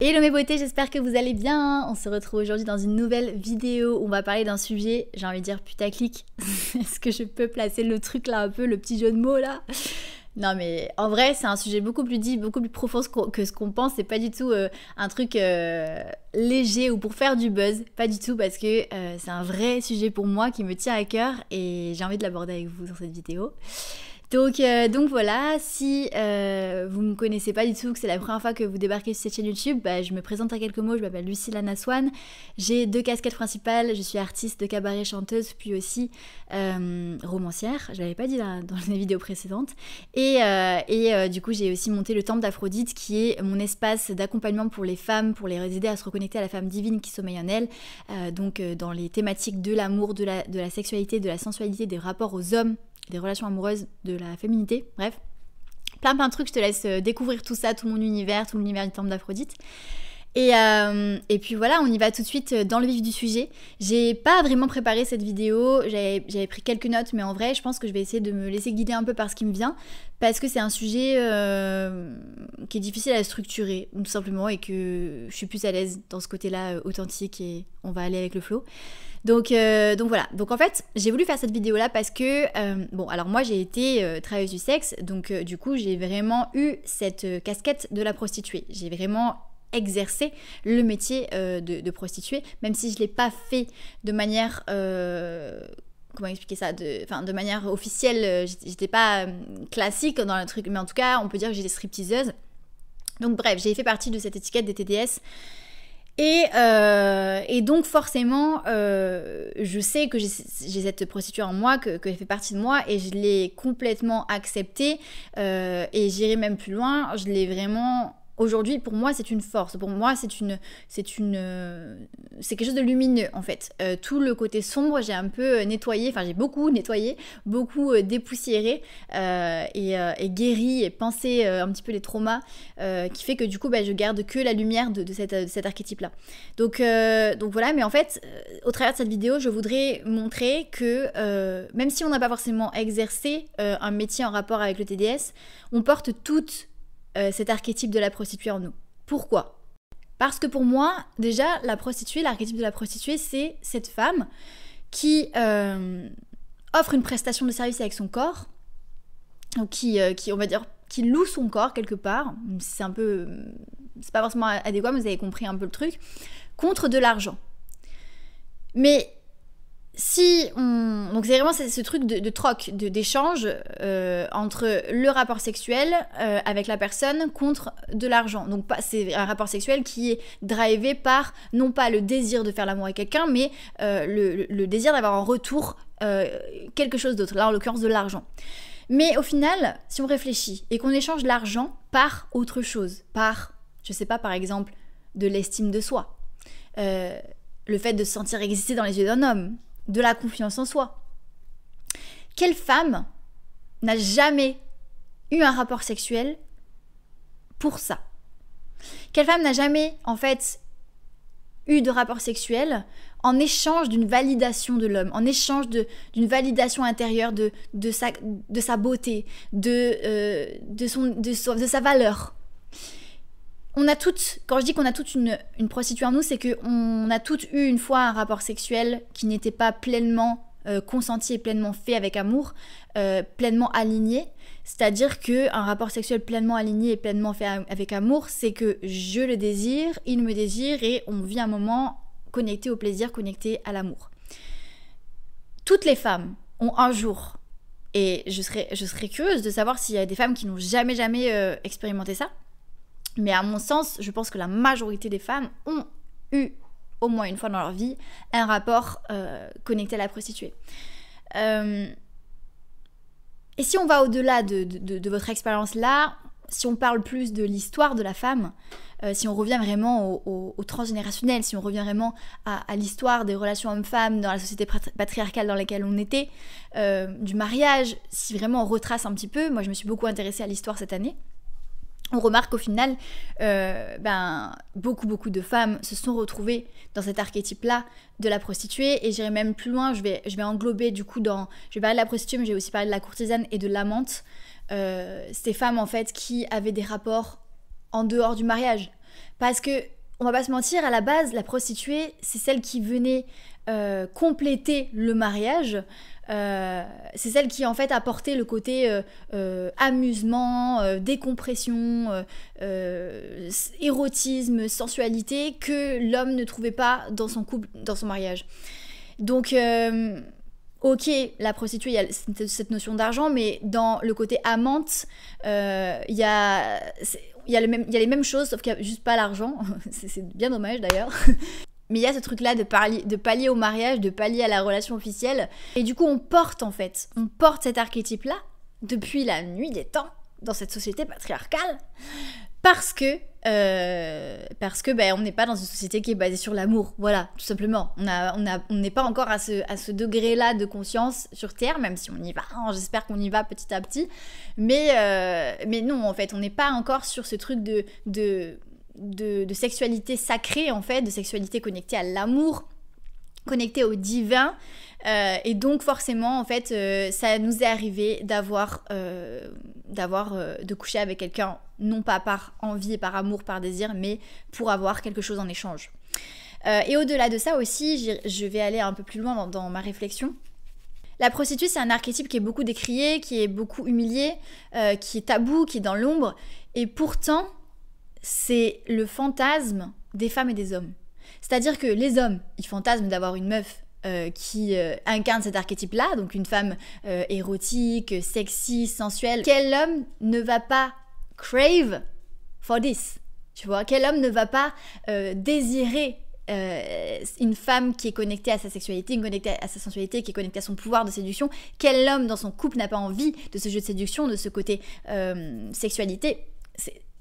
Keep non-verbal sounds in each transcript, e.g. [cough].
Hello mes beautés, j'espère que vous allez bien. On se retrouve aujourd'hui dans une nouvelle vidéo où on va parler d'un sujet, j'ai envie de dire putaclic. [laughs] Est-ce que je peux placer le truc là un peu, le petit jeu de mots là non mais en vrai c'est un sujet beaucoup plus dit, beaucoup plus profond que ce qu'on pense, c'est pas du tout euh, un truc euh, léger ou pour faire du buzz, pas du tout parce que euh, c'est un vrai sujet pour moi qui me tient à cœur et j'ai envie de l'aborder avec vous dans cette vidéo. Euh, donc, voilà, si euh, vous ne me connaissez pas du tout, que c'est la première fois que vous débarquez sur cette chaîne YouTube, bah, je me présente à quelques mots, je m'appelle Lucille Swan. j'ai deux casquettes principales, je suis artiste de cabaret, chanteuse, puis aussi euh, romancière, je l'avais pas dit dans les vidéos précédentes, et, du coup j'ai aussi monté le Temple d'Aphrodite qui est mon espace d'accompagnement pour les femmes, pour les aider à se reconnecter à la femme divine qui sommeille en elles, donc dans les thématiques de l'amour, de la sexualité, de la sensualité, des rapports aux hommes des relations amoureuses, de la féminité, bref. Plein plein de trucs, je te laisse euh, découvrir tout ça, tout mon univers, tout l'univers du temple d'Aphrodite. Et, euh, et, puis voilà, on y va tout de suite euh, dans le vif du sujet. J'ai pas vraiment préparé cette vidéo, j'avais pris quelques notes, mais en vrai, je pense que je vais essayer de me laisser guider un peu par ce qui me vient, parce que c'est un sujet euh, qui est difficile à structurer, tout simplement, et que je suis plus à l'aise dans ce côté-là authentique et on va aller avec le flow. Donc, donc voilà, donc en fait, j'ai voulu faire cette vidéo-là parce que, bon, alors moi j'ai été travailleuse du sexe, donc du coup j'ai vraiment eu cette casquette de la prostituée. J'ai vraiment exercer le métier euh, de, prostituée, même si je ne l'ai pas fait de manière... Euh, comment expliquer ça de, de manière officielle, euh, j'étais pas euh, classique dans le truc, mais en tout cas, on peut dire que j'étais stripteaseuse. Donc bref, j'ai fait partie de cette étiquette des TDS. Et, donc forcément, je sais que j'ai cette prostituée en moi, que, fait partie de moi, et je l'ai complètement acceptée. et j'irai même plus loin, je l'ai vraiment aujourd'hui, pour moi, c'est une force. Pour moi, c'est une, c'est une, euh, c'est quelque chose de lumineux en fait. Euh, tout le côté sombre, j'ai un peu euh, nettoyé, enfin j'ai beaucoup nettoyé, beaucoup dépoussiéré et, guéri et pensé un petit peu les traumas, qui fait que du coup, bah, je garde que la lumière de, cet archétype-là. Donc, donc voilà. Mais en fait, au travers de cette vidéo, je voudrais montrer que même si on n'a pas forcément exercé un métier en rapport avec le TDS, on porte toutes euh, cet archétype de la prostituée en nous. Pourquoi Parce que pour moi, déjà, la prostituée, l'archétype de la prostituée, c'est cette femme qui euh, offre une prestation de service avec son corps, qui, euh, qui, on va dire, qui loue son corps quelque part, c'est un peu, c'est pas forcément adéquat, mais vous avez compris un peu le truc, contre de l'argent. Mais si on... Donc c'est vraiment ce truc de, troc, d'échange euh, entre le rapport sexuel euh, avec la personne contre de l'argent. Donc c'est un rapport sexuel qui est drivé par non pas le désir de faire l'amour avec quelqu'un, mais euh, le, le, désir d'avoir en retour quelque chose d'autre, là en l'occurrence de l'argent. Mais au final, si on réfléchit et qu'on échange l'argent par autre chose, par, je sais pas par exemple, de l'estime de soi, le fait de se sentir exister dans les yeux d'un homme, de la confiance en soi. Quelle femme n'a jamais eu un rapport sexuel pour ça Quelle femme n'a jamais, en fait, eu de rapport sexuel en échange d'une validation de l'homme, en échange d'une validation intérieure de, sa, beauté, de euh, sa valeur on a toutes, quand je dis qu'on a toutes une, une prostituée en nous, c'est qu'on a toutes eu une fois un rapport sexuel qui n'était pas pleinement euh, consenti et pleinement fait avec amour, euh, pleinement aligné. C'est-à-dire que un rapport sexuel pleinement aligné et pleinement fait avec amour, c'est que je le désire, il me désire et on vit un moment connecté au plaisir, connecté à l'amour. Toutes les femmes ont un jour, et je serais, je serais curieuse de savoir s'il y a des femmes qui n'ont jamais, jamais euh, expérimenté ça, mais à mon sens, je pense que la majorité des femmes ont eu au moins une fois dans leur vie un rapport euh, connecté à la prostituée. Euh, et si on va au-delà de, votre expérience là, si on parle plus de l'histoire de la femme, euh, si on revient vraiment au, transgénérationnel, si on revient vraiment à, à l'histoire des relations hommes-femmes dans la société patriarcale dans laquelle on était, du mariage, si vraiment on retrace un petit peu, moi je me suis beaucoup intéressée à l'histoire cette année on remarque qu'au final, euh, ben, beaucoup, beaucoup de femmes se sont retrouvées dans cet archétype-là de la prostituée. Et j'irai même plus loin, je vais, je vais englober du coup dans... Je vais parler de la prostituée, mais j'ai aussi parlé de la courtisane et de l'amante. Euh, ces femmes, en fait, qui avaient des rapports en dehors du mariage. Parce que, on va pas se mentir, à la base, la prostituée, c'est celle qui venait euh, compléter le mariage, euh, c'est celle qui en fait apportait le côté euh, amusement, décompression, érotisme, sensualité que l'homme ne trouvait pas dans son couple, dans son mariage. Donc Ok, la prostituée, il y a cette notion d'argent, mais dans le côté amante, il, y a, il y a les mêmes choses, sauf qu'il y a juste pas l'argent. [laughs] c'est bien dommage d'ailleurs. Mais il y a ce truc-là de, de pallier au mariage, de pallier à la relation officielle. Et du coup, on porte en fait, on porte cet archétype-là depuis la nuit des temps dans cette société patriarcale parce que euh, parce que ben, on n'est pas dans une société qui est basée sur l'amour, voilà, tout simplement. On on on n'est pas encore à ce, à ce degré-là de conscience sur Terre, même si on y va. Hein, j'espère qu'on y va petit à petit, mais euh, mais non, en fait, on n'est pas encore sur ce truc de de de, sexualité sacrée en fait, de sexualité connectée à l'amour, connectée au divin. Euh, et donc forcément en fait euh, ça nous est arrivé d'avoir euh, d'avoir de coucher avec quelqu'un non pas par envie et par amour, par désir, mais pour avoir quelque chose en échange. et au-delà de ça aussi, je vais aller un peu plus loin dans ma réflexion. La prostituée, c'est un archétype qui est beaucoup décrié, qui est beaucoup humilié, qui est tabou, qui est dans l'ombre. Et pourtant, c'est le fantasme des femmes et des hommes. C'est-à-dire que les hommes, ils fantasment d'avoir une meuf euh, qui euh, incarne cet archétype-là, donc une femme euh, érotique, sexy, sensuelle. Quel homme ne va pas crave for this Tu vois, quel homme ne va pas désirer une femme qui est connectée à sa sexualité, connectée à sa sensualité, qui est connectée à son pouvoir de séduction Quel homme dans son couple n'a pas envie de ce jeu de séduction, de ce côté sexualité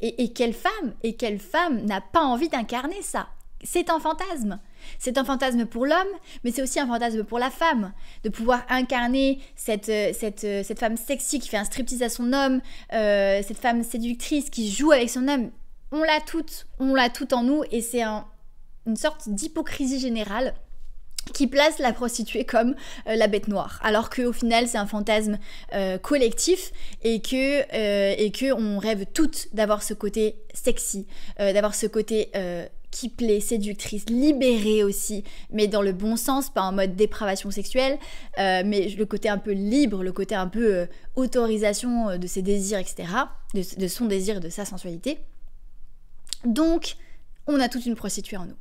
et, quelle femme, et quelle femme n'a pas envie d'incarner ça C'est un fantasme. C'est un fantasme pour l'homme, mais c'est aussi un fantasme pour la femme, de pouvoir incarner cette, euh, euh, femme sexy qui fait un striptease à son homme, euh, cette femme séductrice qui joue avec son homme. On l'a toute, on l'a toutes en nous, et c'est une sorte d'hypocrisie générale qui place la prostituée comme euh, la bête noire, alors qu'au final c'est un fantasme euh, collectif et que euh, et que on rêve toutes d'avoir ce côté sexy, d'avoir ce côté qui plaît, séductrice, libérée aussi, mais dans le bon sens, pas en mode dépravation sexuelle, mais le côté un peu libre, le côté un peu autorisation de ses désirs, etc., de, de son désir, de sa sensualité. Donc, on a toute une prostituée en nous.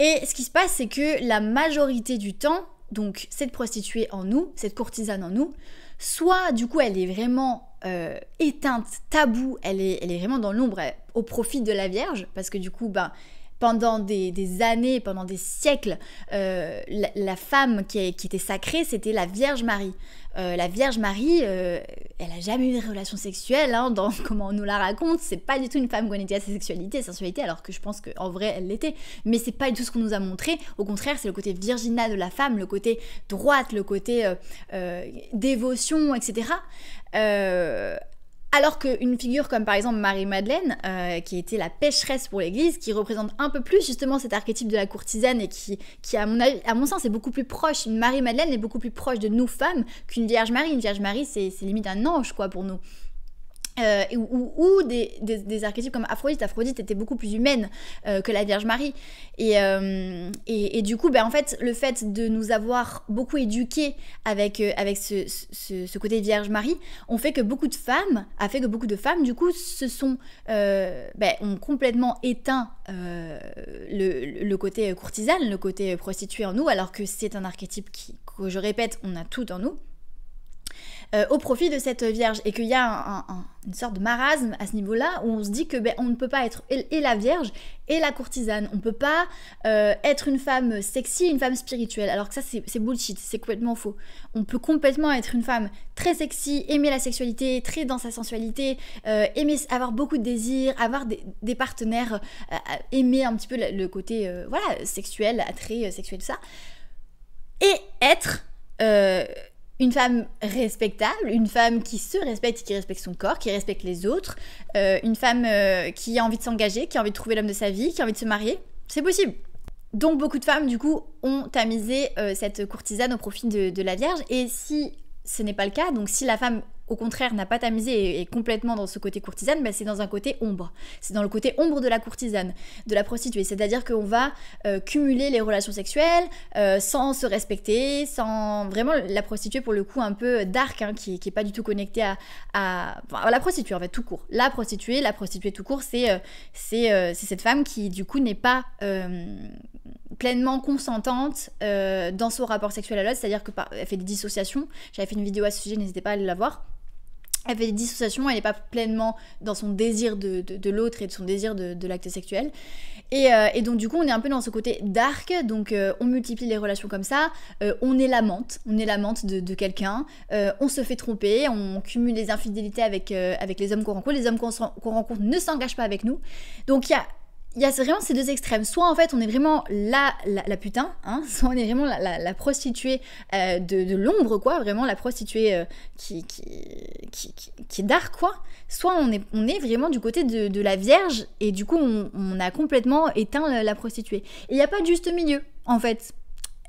Et ce qui se passe, c'est que la majorité du temps, donc cette prostituée en nous, cette courtisane en nous, soit du coup elle est vraiment euh, éteinte, taboue, elle est, elle est vraiment dans l'ombre, euh, au profit de la Vierge, parce que du coup, bah, pendant des, années, pendant des siècles, euh, la, femme qui, était sacrée, c'était la Vierge Marie. Euh, la Vierge Marie, euh, elle n'a jamais eu de relations sexuelles, hein, dans [laughs] comment on nous la raconte. C'est pas du tout une femme était à sa sexualité, sensualité, alors que je pense qu'en vrai, elle l'était. Mais c'est pas du tout ce qu'on nous a montré. Au contraire, c'est le côté virginal de la femme, le côté droite, le côté dévotion, etc. Alors qu'une figure comme par exemple Marie-Madeleine, euh, qui était la pécheresse pour l'Église, qui représente un peu plus justement cet archétype de la courtisane et qui, à, mon sens, est beaucoup plus proche, une Marie-Madeleine est beaucoup plus proche de nous femmes qu'une Vierge Marie. Une Vierge Marie, c'est limite un ange, quoi, pour nous. Euh, ou, des, archétypes comme Aphrodite. Aphrodite était beaucoup plus humaine euh, que la Vierge Marie. Euh, et, du coup, ben, en fait, le fait de nous avoir beaucoup éduqués avec, avec ce, côté Vierge Marie, on fait que beaucoup de femmes, a fait que beaucoup de femmes, du coup, se sont, ben, ont complètement éteint le, côté courtisane, le côté prostituée en nous, alors que c'est un archétype qui, je répète, on a tout en nous. Euh, au profit de cette Vierge et qu'il y a une sorte de marasme à ce niveau-là où on se dit que ben, on ne peut pas être et, la Vierge et la courtisane. On ne peut pas euh, être une femme sexy, une femme spirituelle. Alors que ça, c'est bullshit, c'est complètement faux. On peut complètement être une femme très sexy, aimer la sexualité, très dans sa sensualité, euh, aimer avoir beaucoup de désirs, avoir des, partenaires, aimer un petit peu le, côté voilà sexuel, attrait sexuel, tout ça, et être une femme respectable, une femme qui se respecte qui respecte son corps, qui respecte les autres, euh, une femme euh, qui a envie de s'engager, qui a envie de trouver l'homme de sa vie, qui a envie de se marier, c'est possible. Donc beaucoup de femmes, du coup, ont tamisé euh, cette courtisane au profit de la Vierge. Et si ce n'est pas le cas, donc si la femme au contraire n'a pas tamisé et est complètement dans ce côté courtisane, bah, c'est dans un côté ombre. C'est dans le côté ombre de la courtisane, de la prostituée. C'est-à-dire qu'on va euh, cumuler les relations sexuelles euh, sans se respecter, sans vraiment la prostituée pour le coup un peu dark, hein, qui, n'est pas du tout connectée à, la prostituée en fait tout court. La prostituée, la prostituée tout court, c'est euh, cette femme qui du coup n'est pas pleinement consentante dans son rapport sexuel à l'autre, c'est-à-dire qu'elle fait des dissociations. J'avais fait une vidéo à ce sujet, n'hésitez pas à aller la voir elle fait des dissociations, elle n'est pas pleinement dans son désir de, l'autre et de son désir de, l'acte sexuel. Euh, et, donc du coup, on est un peu dans ce côté dark, donc euh, on multiplie les relations comme ça, euh, on est l'amante, on est l'amante de, quelqu'un, on se fait tromper, on cumule les infidélités avec, avec les hommes qu'on rencontre, les hommes qu'on rencontre ne s'engagent pas avec nous. Donc il y a il y a vraiment ces deux extrêmes. Soit en fait on est vraiment la, la, putain, hein, [laughs] soit on est vraiment la, la, prostituée euh, de, l'ombre, quoi, vraiment la prostituée euh, qui, qui, qui, qui, est d'art quoi. Soit on est, on est vraiment du côté de, la vierge et du coup on, a complètement éteint la, prostituée. Et il n'y a pas de juste milieu en fait.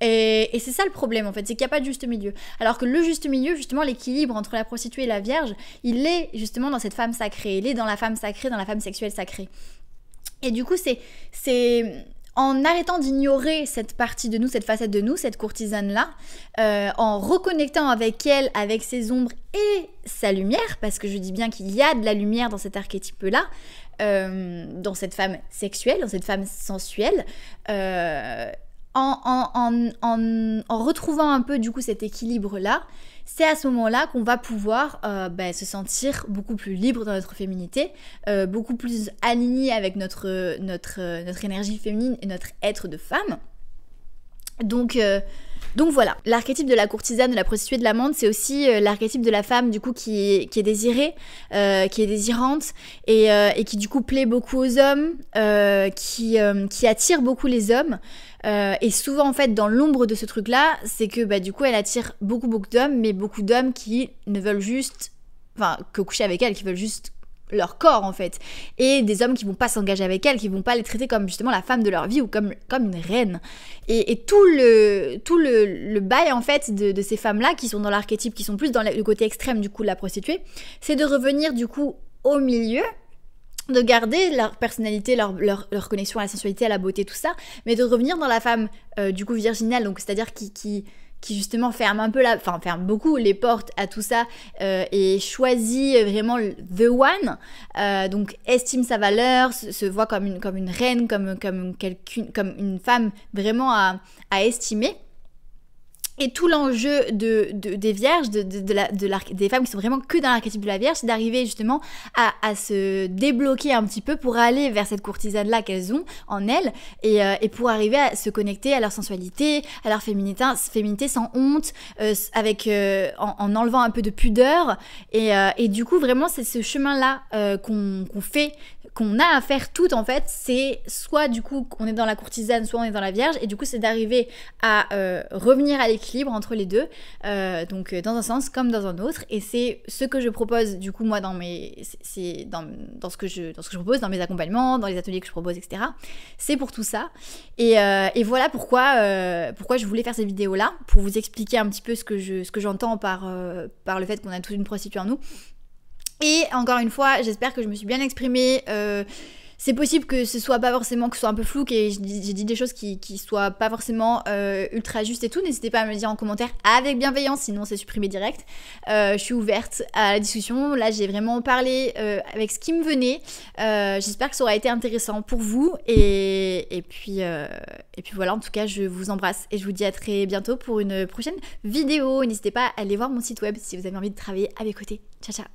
Et, et c'est ça le problème en fait, c'est qu'il n'y a pas de juste milieu. Alors que le juste milieu, justement, l'équilibre entre la prostituée et la vierge, il est justement dans cette femme sacrée, il est dans la femme sacrée, dans la femme sexuelle sacrée. Et du coup, c'est, c'est en arrêtant d'ignorer cette partie de nous, cette facette de nous, cette courtisane-là, euh, en reconnectant avec elle, avec ses ombres et sa lumière, parce que je dis bien qu'il y a de la lumière dans cet archétype-là, euh, dans cette femme sexuelle, dans cette femme sensuelle, euh, en, retrouvant un peu du coup cet équilibre-là, c'est à ce moment-là qu'on va pouvoir euh, bah, se sentir beaucoup plus libre dans notre féminité, euh, beaucoup plus aligné avec euh, notre énergie féminine et notre être de femme. Donc, euh, donc voilà, l'archétype de la courtisane, de la prostituée, de l'amante, c'est aussi euh, l'archétype de la femme du coup qui est, désirée, euh, qui est désirante et, qui du coup plaît beaucoup aux hommes, qui, qui attire beaucoup les hommes. et souvent en fait dans l'ombre de ce truc-là, c'est que bah, du coup elle attire beaucoup beaucoup d'hommes, mais beaucoup d'hommes qui ne veulent juste, enfin que coucher avec elle, qui veulent juste leur corps en fait et des hommes qui vont pas s'engager avec elles qui vont pas les traiter comme justement la femme de leur vie ou comme, comme une reine et, et tout le tout le, le, bail en fait de, ces femmes là qui sont dans l'archétype qui sont plus dans le côté extrême du coup de la prostituée c'est de revenir du coup au milieu de garder leur personnalité, leur, leur, connexion à la sensualité, à la beauté, tout ça, mais de revenir dans la femme euh, du coup virginale, donc c'est-à-dire qui, qui, qui justement ferme un peu la, enfin ferme beaucoup les portes à tout ça euh, et choisit vraiment the one, euh, donc estime sa valeur, se, voit comme une, comme une reine, comme, comme, comme une femme vraiment à, à estimer. Et tout l'enjeu de, des vierges, de, de, la, des femmes qui sont vraiment que dans l'archétype de la vierge, c'est d'arriver justement à, se débloquer un petit peu pour aller vers cette courtisane-là qu'elles ont en elles et, euh, pour arriver à se connecter à leur sensualité, à leur féminité, féminité sans honte, euh, avec, euh, en, enlevant un peu de pudeur. Et, du coup, vraiment, c'est ce chemin-là qu'on fait qu'on a à faire toutes en fait, c'est soit du coup qu'on est dans la courtisane, soit on est dans la vierge, et du coup c'est d'arriver à euh, revenir à l'équilibre entre les deux, euh, donc euh, dans un sens comme dans un autre, et c'est ce que je propose du coup moi dans mes, c'est dans, ce que je dans ce que je propose dans mes accompagnements, dans les ateliers que je propose, etc. C'est pour tout ça, et, voilà pourquoi pourquoi je voulais faire ces vidéos là pour vous expliquer un petit peu ce que je ce que j'entends par par le fait qu'on a tous une prostituée en nous et encore une fois, j'espère que je me suis bien exprimée. Euh, c'est possible que ce soit pas forcément, que ce soit un peu flou, que j'ai dit des choses qui, soient pas forcément euh, ultra justes et tout. N'hésitez pas à me le dire en commentaire avec bienveillance, sinon c'est supprimé direct. Euh, je suis ouverte à la discussion. Là, j'ai vraiment parlé avec ce qui me venait. J'espère que ça aura été intéressant pour vous. Et, puis, et puis voilà, en tout cas, je vous embrasse et je vous dis à très bientôt pour une prochaine vidéo. N'hésitez pas à aller voir mon site web si vous avez envie de travailler à mes côtés. Ciao, ciao!